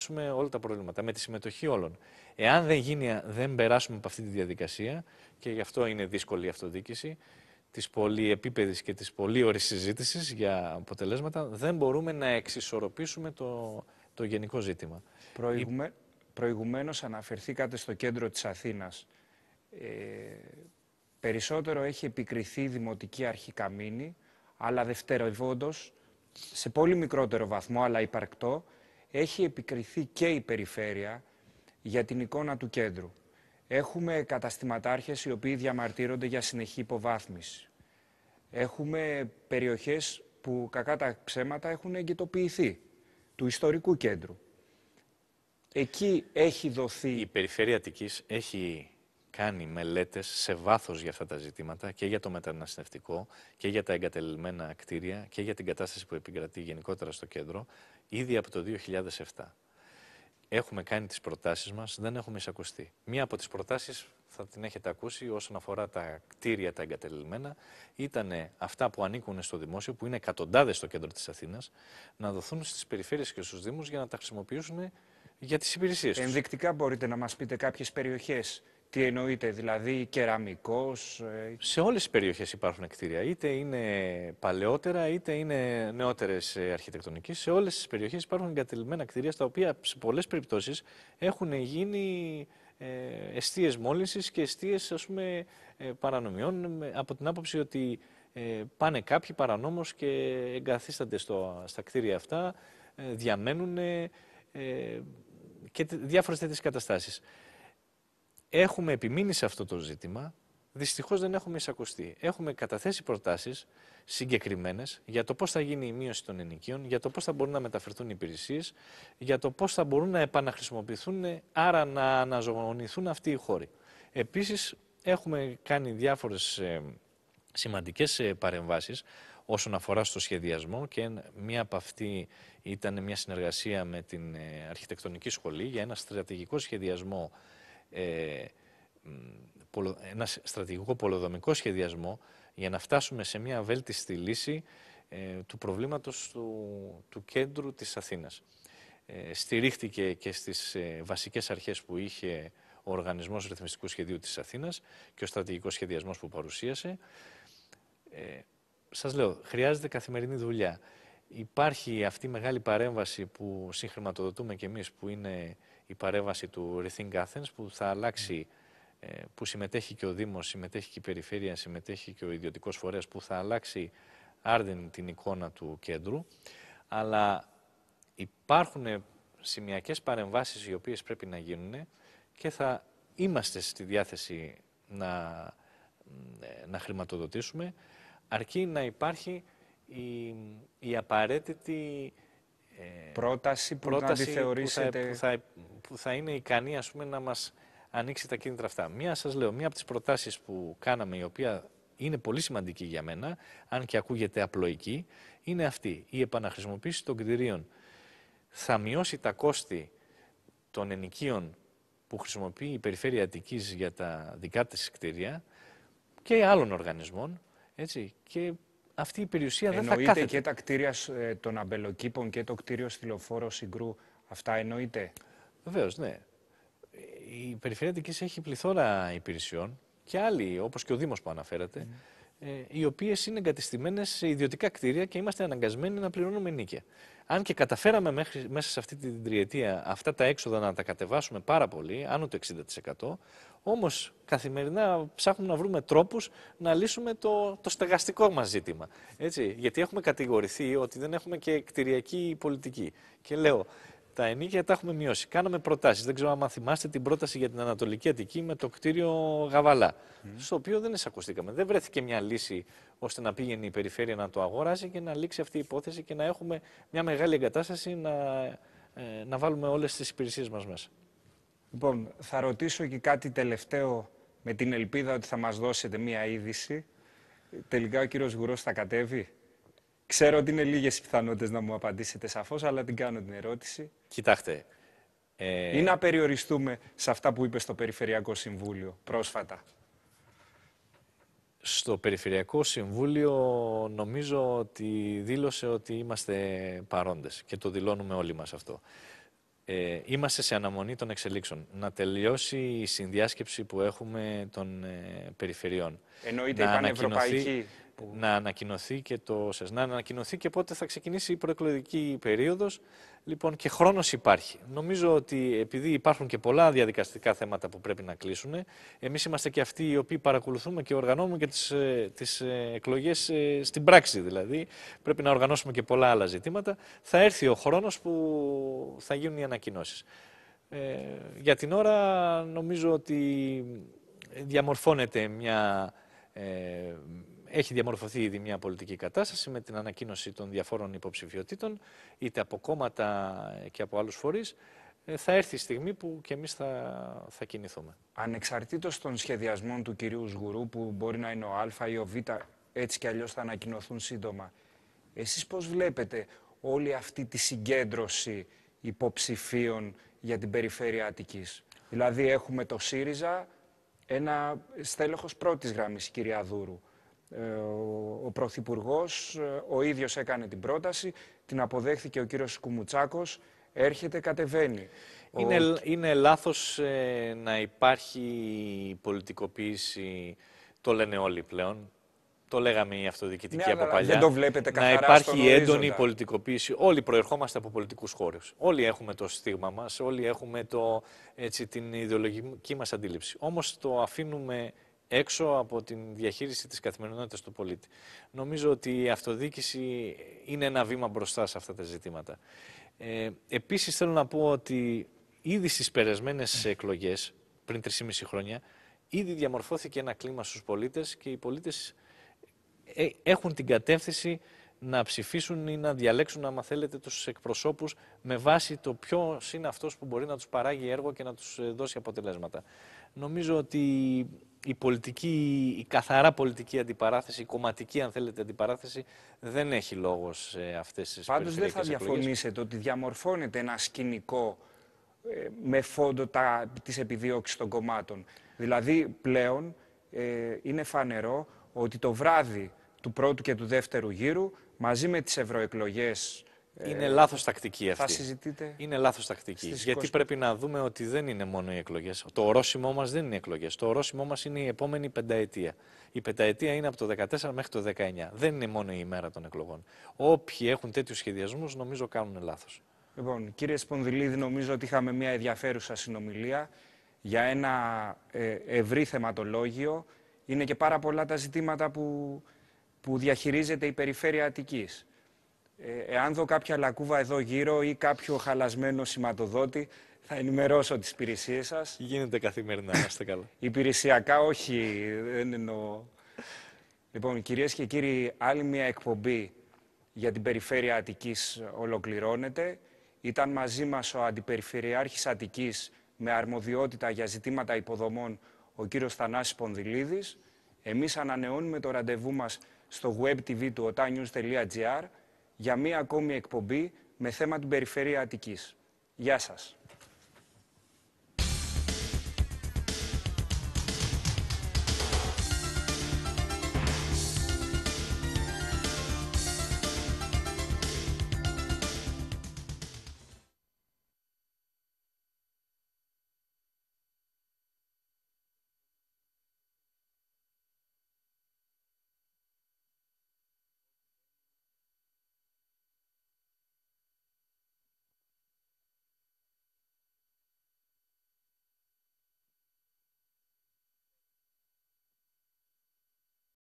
λύσουμε όλα τα προβλήματα με τη συμμετοχή όλων. Εάν δεν, γίνει, δεν περάσουμε από αυτή τη διαδικασία, και γι' αυτό είναι δύσκολη η αυτοδιοίκηση, της πολυεπίπεδης και της πολύ συζήτησης για αποτελέσματα, δεν μπορούμε να εξισορροπήσουμε το, το γενικό ζήτημα. Προηγουμε... Προηγουμένως αναφερθήκατε στο κέντρο της Αθήνας. Ε, περισσότερο έχει επικριθεί η Δημοτική Αρχή Καμίνη, αλλά δευτερευόντως, σε πολύ μικρότερο βαθμό, αλλά υπαρκτό, έχει επικριθεί και η περιφέρεια για την εικόνα του κέντρου. Έχουμε καταστηματάρχες οι οποίοι διαμαρτύρονται για συνεχή υποβάθμιση. Έχουμε περιοχές που κακά τα ψέματα έχουν εγκυτοποιηθεί του ιστορικού κέντρου. Εκεί έχει δοθεί... Η περιφέρεια Αττικής έχει κάνει μελέτες σε βάθος για αυτά τα ζητήματα και για το μεταναστευτικό και για τα εγκατελειμμένα κτίρια και για την κατάσταση που επικρατεί γενικότερα στο κέντρο ήδη από το 2007. Έχουμε κάνει τις προτάσεις μας δεν έχουμε εισακουστεί. Μία από τις προτάσεις θα την έχετε ακούσει όσον αφορά τα κτίρια τα εγκατελειμμένα ήταν αυτά που ανήκουν στο δημόσιο, που είναι εκατοντάδες στο κέντρο της Αθήνας, να δοθούν στις περιφέρειες και στους Δήμους για να τα χρησιμοποιήσουν για τις υπηρεσίες τους. Ενδεικτικά μπορείτε να μας πείτε κάποιες περιοχές τι εννοείται, δηλαδή κεραμικός. Ε, σε όλες τις περιοχές υπάρχουν κτίρια. Είτε είναι παλαιότερα, είτε είναι νεότερες ε, αρχιτεκτονικές. Σε όλες τις περιοχές υπάρχουν εγκατελειμμένα κτίρια, στα οποία σε πολλές περιπτώσεις έχουν γίνει εστίες μόλυνσης και εστίες ας πούμε, ε, παρανομιών από την άποψη ότι πάνε κάποιοι παρανόμως και εγκαθίστανται στο, στα κτίρια αυτά, διαμένουν και διάφορες τέτοιες καταστάσεις. Έχουμε επιμείνει σε αυτό το ζήτημα. Δυστυχώς δεν έχουμε εισακουστεί. Έχουμε καταθέσει προτάσεις συγκεκριμένες για το πώς θα γίνει η μείωση των ενοικίων, για το πώς θα μπορούν να μεταφερθούν οι υπηρεσίες, για το πώς θα μπορούν να επαναχρησιμοποιηθούν, άρα να αναζωογονηθούν αυτοί οι χώροι. Επίσης, έχουμε κάνει διάφορες σημαντικές ε, παρεμβάσεις όσον αφορά στο σχεδιασμό και μία από αυτή ήταν μια συνεργασία με την ε, αρχιτεκτονική σχολή για ένα στρατηγικό σχεδιασμό ε, ένας στρατηγικό πολεοδομικό σχεδιασμό για να φτάσουμε σε μια βέλτιστη λύση ε, του προβλήματος του, του κέντρου της Αθήνας. Ε, Στηρίχτηκε και στις βασικές αρχές που είχε ο Οργανισμός Ρυθμιστικού Σχεδίου της Αθήνας και ο στρατηγικός σχεδιασμός που παρουσίασε. Ε, σας λέω, χρειάζεται καθημερινή δουλειά. Υπάρχει αυτή η μεγάλη παρέμβαση που συγχρηματοδοτούμε και εμείς, που είναι η παρέμβαση του Rethink Athens που θα αλλάξει, ναι. ε, που συμμετέχει και ο Δήμος, συμμετέχει και η Περιφέρεια, συμμετέχει και ο ιδιωτικός φορέας που θα αλλάξει άρδιν την εικόνα του κέντρου. Αλλά υπάρχουν σημειακές παρεμβάσεις οι οποίες πρέπει να γίνουν και θα είμαστε στη διάθεση να, να χρηματοδοτήσουμε αρκεί να υπάρχει η, η απαραίτητη πρόταση που Που θα, θα, είναι ικανή ας να μας ανοίξει τα κίνητρα αυτά. Μία σας λέω, μία από τις προτάσεις που κάναμε, η οποία είναι πολύ σημαντική για μένα, αν και ακούγεται απλοϊκή, είναι αυτή. Η επαναχρησιμοποίηση των κτηρίων θα μειώσει τα κόστη των ενοικίων που χρησιμοποιεί η Περιφέρεια Αττικής για τα δικά της κτίρια και άλλων οργανισμών, έτσι, και αυτή η περιουσία δεν εννοείται θα κάθεται. Εννοείται και τα κτίρια ε, των αμπελοκήπων και το κτίριο στυλοφόρο συγκρού. Αυτά εννοείται. Βεβαίως, ναι. Η Περιφερειακή έχει πληθώρα υπηρεσιών και άλλοι, όπως και ο Δήμος που αναφέρατε. Ε, οι οποίες είναι εγκατεστημένες σε ιδιωτικά κτίρια και είμαστε αναγκασμένοι να πληρώνουμε νίκη. Αν και καταφέραμε μέχρι, μέσα σε αυτή την τριετία αυτά τα έξοδα να τα κατεβάσουμε πάρα πολύ, άνω του 60%, όμως καθημερινά ψάχνουμε να βρούμε τρόπους να λύσουμε το, το στεγαστικό μας ζήτημα. Έτσι, γιατί έχουμε κατηγορηθεί ότι δεν έχουμε και κτηριακή πολιτική. Και λέω, τα ενίκια τα έχουμε μειώσει. Κάναμε προτάσεις. Δεν ξέρω αν θυμάστε την πρόταση για την Ανατολική Αττική με το κτίριο Γαβαλά. Mm. Στο οποίο δεν εισακουστήκαμε. Δεν βρέθηκε μια λύση ώστε να πήγαινε η περιφέρεια να το αγοράσει και να λήξει αυτή η υπόθεση και να έχουμε μια μεγάλη εγκατάσταση να, ε, να βάλουμε όλες τις υπηρεσίες μας μέσα. Λοιπόν, θα ρωτήσω και κάτι τελευταίο με την ελπίδα ότι θα μας δώσετε μία είδηση. Τελικά ο κύριος Γουρός θα κατέβει. Ξέρω ότι είναι λίγες οι πιθανότητες να μου απαντήσετε σαφώς, αλλά την κάνω την ερώτηση. Κοιτάξτε. Ε... Ή να περιοριστούμε σε αυτά που είπε στο Περιφερειακό Συμβούλιο πρόσφατα. Στο Περιφερειακό Συμβούλιο νομίζω ότι δήλωσε ότι είμαστε παρόντες και το δηλώνουμε όλοι μας αυτό. Ε, είμαστε σε αναμονή των εξελίξεων. Να τελειώσει η συνδιάσκεψη που έχουμε των ε, περιφερειών. Εννοείται η πανευρωπαϊκή να ανακοινωθεί και το ΣΕΣΝΑ, να ανακοινωθεί και πότε θα ξεκινήσει η προεκλογική περίοδος. Λοιπόν, και χρόνος υπάρχει. Νομίζω ότι επειδή υπάρχουν και πολλά διαδικαστικά θέματα που πρέπει να κλείσουν, εμείς είμαστε και αυτοί οι οποίοι παρακολουθούμε και οργανώνουμε και τις, ε, τις ε, εκλογές ε, στην πράξη δηλαδή. Πρέπει να οργανώσουμε και πολλά άλλα ζητήματα. Θα έρθει ο χρόνος που θα γίνουν οι ανακοινώσεις. Ε, για την ώρα νομίζω ότι διαμορφώνεται μια ε, έχει διαμορφωθεί ήδη μια πολιτική κατάσταση με την ανακοίνωση των διαφόρων υποψηφιωτήτων, είτε από κόμματα και από άλλους φορείς, ε, θα έρθει η στιγμή που και εμείς θα, θα κινηθούμε. Ανεξαρτήτως των σχεδιασμών του κυρίου Σγουρού, που μπορεί να είναι ο Α ή ο Β, έτσι κι αλλιώς θα ανακοινωθούν σύντομα, εσείς πώς βλέπετε όλη αυτή τη συγκέντρωση υποψηφίων για την περιφέρεια Αττικής. Δηλαδή έχουμε το ΣΥΡΙΖΑ, ένα στέλεχος πρώτης γραμμής, κυρία Δούρου. Ε, ο Πρωθυπουργός, ε, ο ίδιος έκανε την πρόταση, την αποδέχθηκε ο κύριος Κουμουτσάκος, έρχεται, κατεβαίνει. Είναι, ο... είναι λάθος ε, να υπάρχει πολιτικοποίηση, το λένε όλοι πλέον, το λέγαμε η αυτοδιοικητική ναι, από παλιά. Δεν το βλέπετε καθαρά να υπάρχει έντονη πολιτικοποίηση. Όλοι προερχόμαστε από πολιτικούς χώρους. Όλοι έχουμε το στίγμα μας, όλοι έχουμε το, έτσι, την ιδεολογική μας αντίληψη. Όμως το αφήνουμε έξω από την διαχείριση της καθημερινότητας του πολίτη. Νομίζω ότι η αυτοδίκηση είναι ένα βήμα μπροστά σε αυτά τα ζητήματα. Ε, επίσης θέλω να πω ότι ήδη στις περασμένες εκλογές, πριν 3,5 χρόνια, ήδη διαμορφώθηκε ένα κλίμα στους πολίτες και οι πολίτες ε, έχουν την κατεύθυνση να ψηφίσουν ή να διαλέξουν, άμα θέλετε, τους εκπροσώπους με βάση το ποιος είναι αυτός που μπορεί να τους παράγει έργο και να τους ε, δώσει αποτελέσματα. Νομίζω ότι η πολιτική, η καθαρά πολιτική αντιπαράθεση, η κομματική αν θέλετε αντιπαράθεση δεν έχει λόγος σε αυτές τις Πάντως δεν θα διαφωνήσετε ότι διαμορφώνεται ένα σκηνικό ε, με φόντο τα, της επιδίωξης των κομμάτων. Δηλαδή πλέον ε, είναι φανερό ότι το βράδυ του πρώτου και του δεύτερου γύρου μαζί με τις ευρωεκλογές είναι ε, λάθος τακτική αυτή. Θα συζητείτε. Είναι λάθος τακτική. Γιατί πρέπει να δούμε ότι δεν είναι μόνο οι εκλογές. Το ορόσημό μας δεν είναι οι εκλογές. Το ορόσημό μας είναι η επόμενη πενταετία. Η πενταετία είναι από το 2014 μέχρι το 2019. Δεν είναι μόνο η ημέρα των εκλογών. Όποιοι έχουν τέτοιους σχεδιασμούς, νομίζω κάνουν λάθος. Λοιπόν, κύριε Σπονδυλίδη, νομίζω ότι είχαμε μια ενδιαφέρουσα συνομιλία για ένα ε, ευρύ θεματολόγιο. Είναι και πάρα πολλά τα ζητήματα που, που διαχειρίζεται η περιφέρεια Αττικής. Ε, εάν δω κάποια λακκούβα εδώ γύρω ή κάποιο χαλασμένο σηματοδότη, θα ενημερώσω τις υπηρεσίες σας. Γίνεται καθημερινά, να είστε καλά. Υπηρεσιακά όχι, δεν εννοώ. Λοιπόν, κυρίες και κύριοι, άλλη μια εκπομπή για την περιφέρεια Αττικής ολοκληρώνεται. Ήταν μαζί μας ο Αντιπεριφερειάρχης Αττικής με αρμοδιότητα για ζητήματα υποδομών, ο κύριος Θανάσης Πονδυλίδης. Εμείς ανανεώνουμε το ραντεβού μας στο web tv του otanews.gr για μία ακόμη εκπομπή με θέμα την περιφέρεια Αττικής. Γεια σας.